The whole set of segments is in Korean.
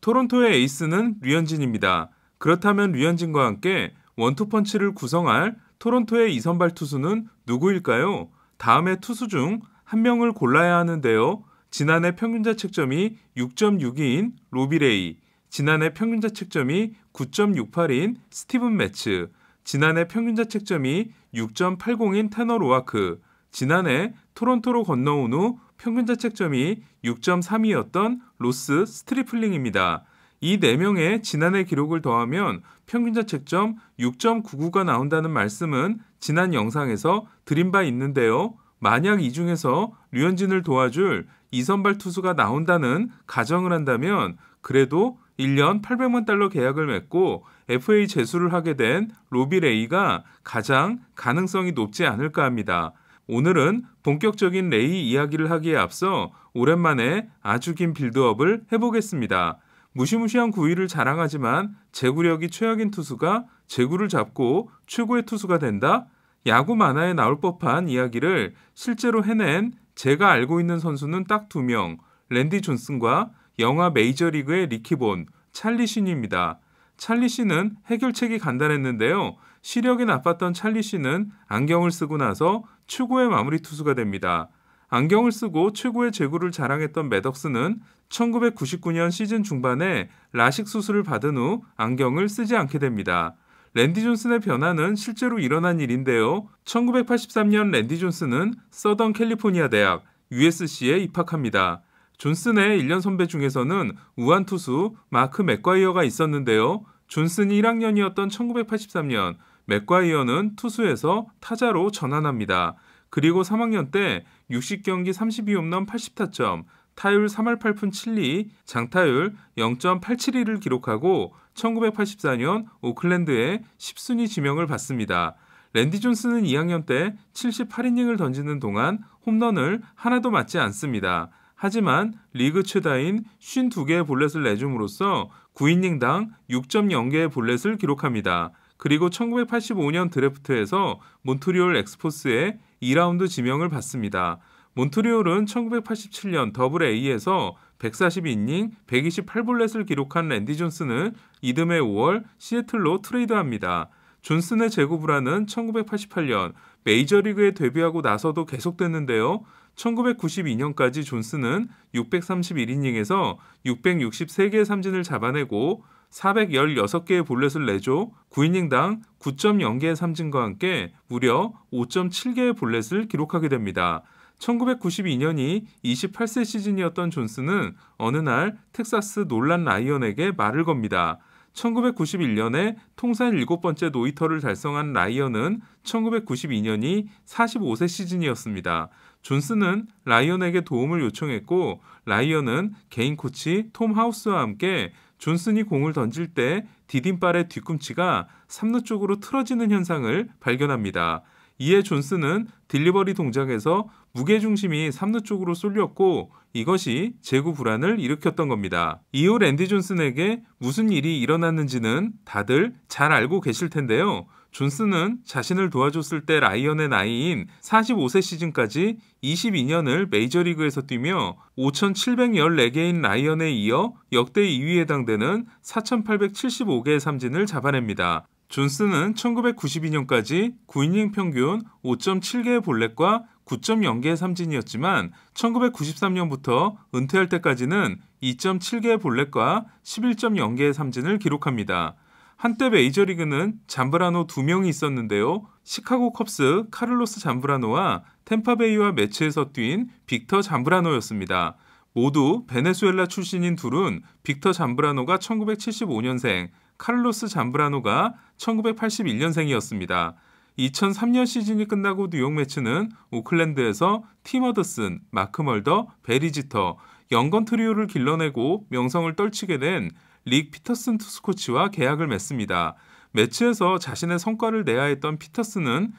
토론토의 에이스는 류현진입니다. 그렇다면 류현진과 함께 원투펀치를 구성할 토론토의 이선발 투수는 누구일까요? 다음에 투수 중 한 명을 골라야 하는데요. 지난해 평균자책점이 6.62인 로비레이, 지난해 평균자책점이 9.68인 스티븐 매츠, 지난해 평균자책점이 6.80인 테너 로아크, 지난해 토론토로 건너온 후 평균 자책점이 6.3이었던 로스 스트리플링입니다. 이 네명의 지난해 기록을 더하면 평균 자책점 6.99가 나온다는 말씀은 지난 영상에서 드린 바 있는데요. 만약 이 중에서 류현진을 도와줄 이선발 투수가 나온다는 가정을 한다면 그래도 1년 800만 달러 계약을 맺고 FA 재수를 하게 된 로비 레이가 가장 가능성이 높지 않을까 합니다. 오늘은 본격적인 레이 이야기를 하기에 앞서 오랜만에 아주 긴 빌드업을 해보겠습니다. 무시무시한 구위를 자랑하지만 제구력이 최악인 투수가 제구를 잡고 최고의 투수가 된다? 야구 만화에 나올 법한 이야기를 실제로 해낸 제가 알고 있는 선수는 딱 두 명, 랜디 존슨과 영화 메이저리그의 리키본, 찰리 신입니다. 찰리 씨는 해결책이 간단했는데요. 시력이 나빴던 찰리 씨는 안경을 쓰고 나서 최고의 마무리 투수가 됩니다. 안경을 쓰고 최고의 제구를 자랑했던 매덕스는 1999년 시즌 중반에 라식 수술을 받은 후 안경을 쓰지 않게 됩니다. 랜디 존슨의 변화는 실제로 일어난 일인데요. 1983년 랜디 존슨은 서던 캘리포니아 대학 USC에 입학합니다. 존슨의 1년 선배 중에서는 우한 투수 마크 맥과이어가 있었는데요. 존슨이 1학년이었던 1983년 맥과이어는 투수에서 타자로 전환합니다. 그리고 3학년 때 60경기 32홈런 80타점, 타율 3할 8푼 7리, 장타율 0 8 7 1를 기록하고 1984년 오클랜드에 10순위 지명을 받습니다. 랜디 존스는 2학년 때 78이닝을 던지는 동안 홈런을 하나도 맞지 않습니다. 하지만 리그 최다인 52개의 볼넷을 내줌으로써 9이닝당 6.0개의 볼넷을 기록합니다. 그리고 1985년 드래프트에서 몬트리올 엑스포스의 2라운드 지명을 받습니다. 몬트리올은 1987년 더블 A에서 142이닝 128볼넷을 기록한 랜디 존슨을 이듬해 5월 시애틀로 트레이드합니다. 존슨의 재고 불안은 1988년 메이저리그에 데뷔하고 나서도 계속됐는데요. 1992년까지 존슨은 631이닝에서 663개의 삼진을 잡아내고 416개의 볼넷을 내줘 9이닝당 9.0개의 삼진과 함께 무려 5.7개의 볼넷을 기록하게 됩니다. 1992년이 28세 시즌이었던 존슨은 어느 날 텍사스 놀란 라이언에게 말을 겁니다. 1991년에 통산 7번째 노이터를 달성한 라이언은 1992년이 45세 시즌이었습니다. 존슨은 라이언에게 도움을 요청했고 라이언은 개인 코치 톰 하우스와 함께 존슨이 공을 던질 때 디딤발의 뒤꿈치가 삼루 쪽으로 틀어지는 현상을 발견합니다. 이에 존슨은 딜리버리 동작에서 무게중심이 3루 쪽으로 쏠렸고 이것이 제구 불안을 일으켰던 겁니다. 이후 랜디 존슨에게 무슨 일이 일어났는지는 다들 잘 알고 계실 텐데요. 존슨은 자신을 도와줬을 때 라이언의 나이인 45세 시즌까지 22년을 메이저리그에서 뛰며 5,714개인 라이언에 이어 역대 2위에 해당되는 4,875개의 삼진을 잡아냅니다. 존슨은 1992년까지 9이닝 평균 5.7개의 볼넷과 9.0개의 삼진이었지만 1993년부터 은퇴할 때까지는 2.7개의 볼넷과 11.0개의 삼진을 기록합니다. 한때 메이저리그는 잠브라노 두 명이 있었는데요. 시카고 컵스 카를로스 잠브라노와 템파베이와 매치에서 뛴 빅터 잠브라노였습니다. 모두 베네수엘라 출신인 둘은 빅터 잠브라노가 1975년생, 카를로스 잠브라노가 1981년생이었습니다. 2003년 시즌이 끝나고 뉴욕 매치는 오클랜드에서 티머드슨 마크 멀더, 베리지터, 연건 트리오를 길러내고 명성을 떨치게 된릭 피터슨 투수 코치와 계약을 맺습니다. 매치에서 자신의 성과를 내야 했던 피터슨은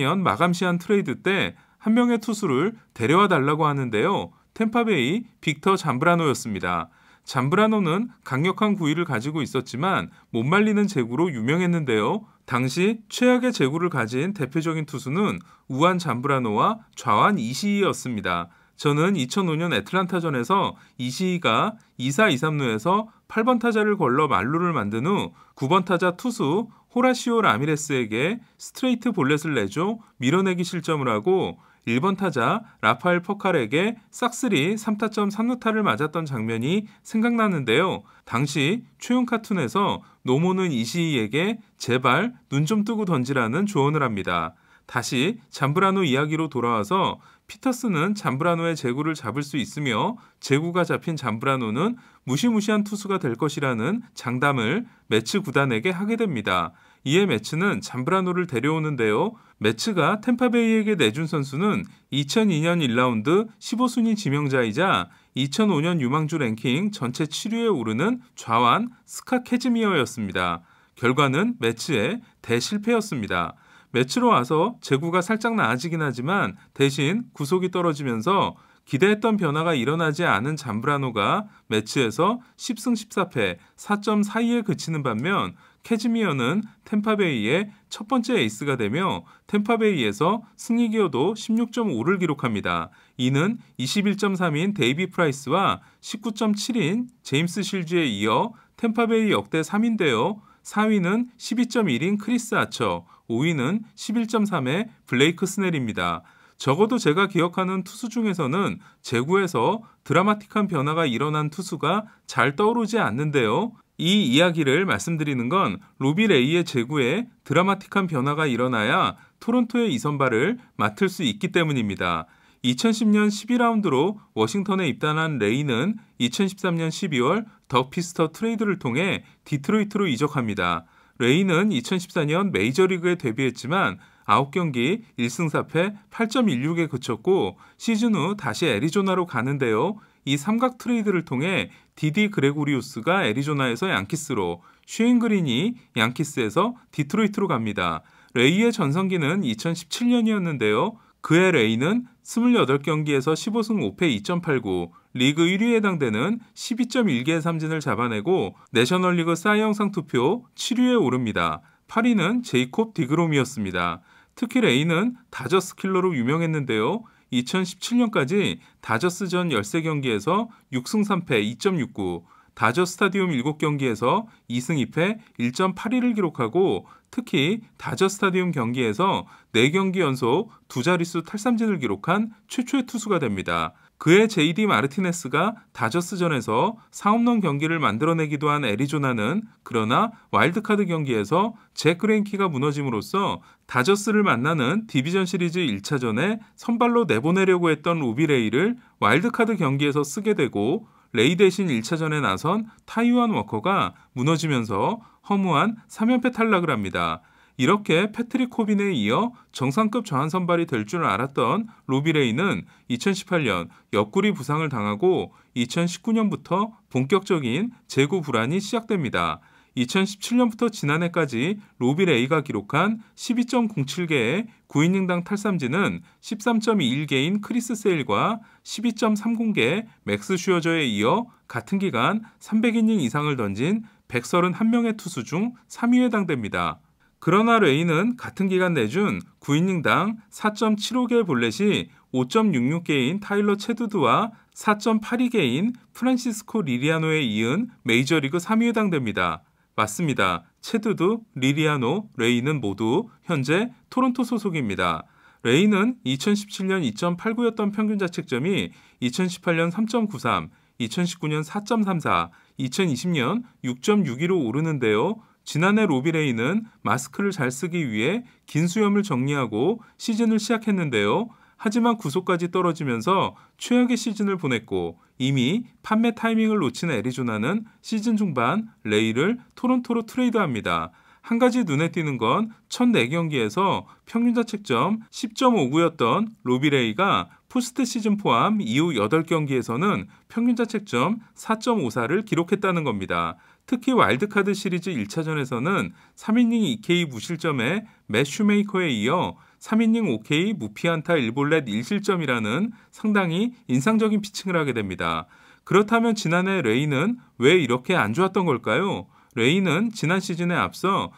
2004년 마감 시한 트레이드 때 한 명의 투수를 데려와 달라고 하는데요. 템파베이 빅터 잠브라노였습니다. 잠브라노는 강력한 구위를 가지고 있었지만 못 말리는 제구로 유명했는데요. 당시 최악의 제구를 가진 대표적인 투수는 우한 잠브라노와 좌완 이시이였습니다. 저는 2005년 애틀란타전에서 이시이가 2사 2삼루에서 8번 타자를 걸러 만루를 만든 후 9번 타자 투수 호라시오 라미레스에게 스트레이트 볼넷을 내줘 밀어내기 실점을 하고 1번 타자 라파엘 퍼칼에게 싹쓸이 3타점 3루타를 맞았던 장면이 생각나는데요. 당시 최용 카툰에서 노모는 이시이에게 제발 눈 좀 뜨고 던지라는 조언을 합니다. 다시 잠브라노 이야기로 돌아와서 피터스는 잠브라노의 제구를 잡을 수 있으며 제구가 잡힌 잠브라노는 무시무시한 투수가 될 것이라는 장담을 매츠 구단에게 하게 됩니다. 이에 매츠는 잠브라노를 데려오는데요. 매츠가 템파베이에게 내준 선수는 2002년 1라운드 15순위 지명자이자 2005년 유망주 랭킹 전체 7위에 오르는 좌완 스카 캐즈미어였습니다. 결과는 매츠의 대실패였습니다. 매치로 와서 재구가 살짝 나아지긴 하지만 대신 구속이 떨어지면서 기대했던 변화가 일어나지 않은 잠브라노가 매치에서 10승 14패 4.42에 그치는 반면 캐즈미어는 템파베이의 첫 번째 에이스가 되며 템파베이에서 승리 기여도 16.5를 기록합니다. 이는 21.3인 데이비 프라이스와 19.7인 제임스 실즈에 이어 템파베이 역대 3인데요. 4위는 12.1인 크리스 아처, 5위는 11.3의 블레이크 스넬입니다. 적어도 제가 기억하는 투수 중에서는 제구에서 드라마틱한 변화가 일어난 투수가 잘 떠오르지 않는데요. 이 이야기를 말씀드리는 건 로비 레이의 제구에 드라마틱한 변화가 일어나야 토론토의 이선발을 맡을 수 있기 때문입니다. 2010년 12라운드로 워싱턴에 입단한 레이는 2013년 12월 더 피스터 트레이드를 통해 디트로이트로 이적합니다. 레이는 2014년 메이저리그에 데뷔했지만 9경기 1승 4패 8.16에 그쳤고 시즌 후 다시 애리조나로 가는데요. 이 삼각 트레이드를 통해 디디 그레고리우스가 애리조나에서 양키스로 슈잉그린이 양키스에서 디트로이트로 갑니다. 레이의 전성기는 2017년이었는데요. 그해 레이는 28경기에서 15승 5패 2.89, 리그 1위에 해당되는 12.1개의 삼진을 잡아내고 내셔널리그 사이영상 투표 7위에 오릅니다. 8위는 제이콥 디그롬이었습니다. 특히 레이는 다저스 킬러로 유명했는데요. 2017년까지 다저스전 13경기에서 6승 3패 2.69, 다저 스타디움 7경기에서 2승 2패 1.81을 기록하고 특히 다저 스타디움 경기에서 4경기 연속 두 자릿수 탈삼진을 기록한 최초의 투수가 됩니다. 그해 JD 마르티네스가 다저스전에서 4홈런 경기를 만들어내기도 한 애리조나는 그러나 와일드카드 경기에서 잭 그레인키가 무너짐으로써 다저스를 만나는 디비전 시리즈 1차전에 선발로 내보내려고 했던 우비레이를 와일드카드 경기에서 쓰게 되고 레이 대신 1차전에 나선 타이완 워커가 무너지면서 허무한 3연패 탈락을 합니다. 이렇게 패트릭 코빈에 이어 정상급 좌완 선발이 될 줄 알았던 로비레이는 2018년 옆구리 부상을 당하고 2019년부터 본격적인 재구 불안이 시작됩니다. 2017년부터 지난해까지 로비레이가 기록한 12.07개의 9이닝당 탈삼진은 13.21개인 크리스 세일과 1 2 3 0개 맥스 슈어저에 이어 같은 기간 300이닝 이상을 던진 131명의 투수 중 3위에 해당됩니다. 그러나레이는 같은 기간 내준 9이닝당 4.75개 의 볼넷이 5.66개인 타일러 체두드와 4.82개인 프란시스코 리리아노에 이은 메이저리그 3위에 해당됩니다. 맞습니다. 체두드, 리리아노, 레이는 모두 현재 토론토 소속입니다. 레이는 2017년 2.89였던 평균 자책점이 2018년 3.93, 2019년 4.34, 2020년 6.62로 오르는데요. 지난해 로비레이는 마스크를 잘 쓰기 위해 긴 수염을 정리하고 시즌을 시작했는데요. 하지만 구속까지 떨어지면서 최악의 시즌을 보냈고 이미 판매 타이밍을 놓친 애리조나는 시즌 중반 레이를 토론토로 트레이드합니다. 한 가지 눈에 띄는 건첫 4경기에서 평균자책점 10.59였던 로비레이가 포스트 시즌 포함 이후 8경기에서는 평균자책점 4.54를 기록했다는 겁니다. 특히 와일드카드 시리즈 1차전에서는 3이닝 2K 무실점에 매슈메이커에 이어 3이닝 5K 무피안타 1볼넷 1실점이라는 상당히 인상적인 피칭을 하게 됩니다. 그렇다면 지난해 레이는 왜 이렇게 안 좋았던 걸까요? 레이는 지난 시즌에 앞서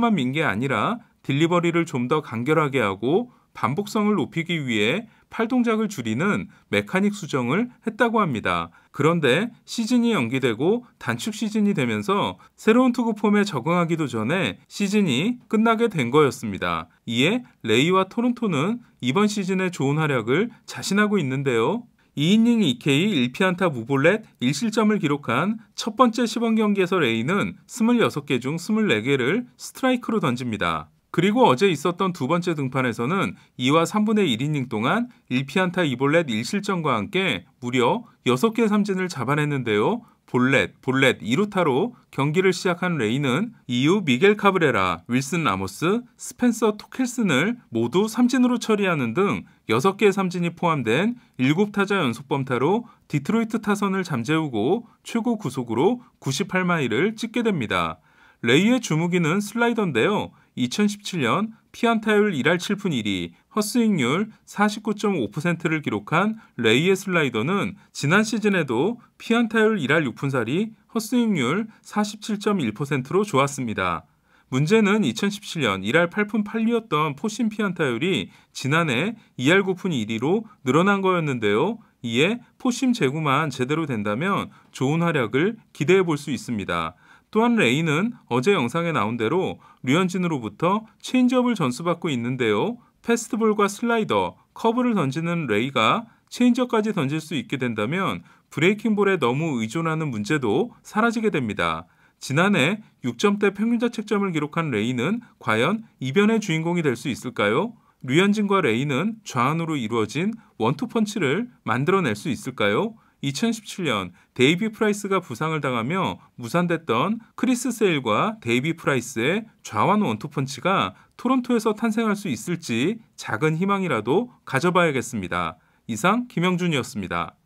수염만민 게 아니라 딜리버리를 좀 더 간결하게 하고 반복성을 높이기 위해 팔 동작을 줄이는 메카닉 수정을 했다고 합니다. 그런데 시즌이 연기되고 단축 시즌이 되면서 새로운 투구 폼에 적응하기도 전에 시즌이 끝나게 된 거였습니다. 이에 레이와 토론토는 이번 시즌의 좋은 활약을 자신하고 있는데요. 2이닝 2K 1피안타 무볼렛 1실점을 기록한 첫 번째 시범 경기에서 레이는 26개 중 24개를 스트라이크로 던집니다. 그리고 어제 있었던 두 번째 등판에서는 2와 3분의 1이닝 동안 1피안타 2볼렛 1실점과 함께 무려 6개 삼진을 잡아냈는데요. 볼렛, 볼렛, 2루타로 경기를 시작한 레이는 이후 미겔 카브레라, 윌슨 라모스, 스펜서 토켈슨을 모두 삼진으로 처리하는 등 6개의 삼진이 포함된 7타자 연속 범타로 디트로이트 타선을 잠재우고 최고 구속으로 98마일을 찍게 됩니다. 레이의 주무기는 슬라이더인데요. 2017년 피안타율 1할 7푼 1이 허스윙률 49.5%를 기록한 레이의 슬라이더는 지난 시즌에도 피안타율 1할 6푼 4리 허스윙률 47.1%로 좋았습니다. 문제는 2017년 1할 8푼 8리였던 포신 피안타율이 지난해 2할 9푼 1리로 늘어난 거였는데요. 이에 포심 재구만 제대로 된다면 좋은 활약을 기대해 볼 수 있습니다. 또한 레이는 어제 영상에 나온 대로 류현진으로부터 체인지업을 전수받고 있는데요. 패스트볼과 슬라이더, 커브를 던지는 레이가 체인지업까지 던질 수 있게 된다면 브레이킹볼에 너무 의존하는 문제도 사라지게 됩니다. 지난해 6점대 평균자책점을 기록한 레이는 과연 이변의 주인공이 될 수 있을까요? 류현진과 레이는 좌안으로 이루어진 원투펀치를 만들어낼 수 있을까요? 2017년 데이비 프라이스가 부상을 당하며 무산됐던 크리스 세일과 데이비 프라이스의 좌완 원투펀치가 토론토에서 탄생할 수 있을지 작은 희망이라도 가져봐야겠습니다. 이상 김영준이었습니다.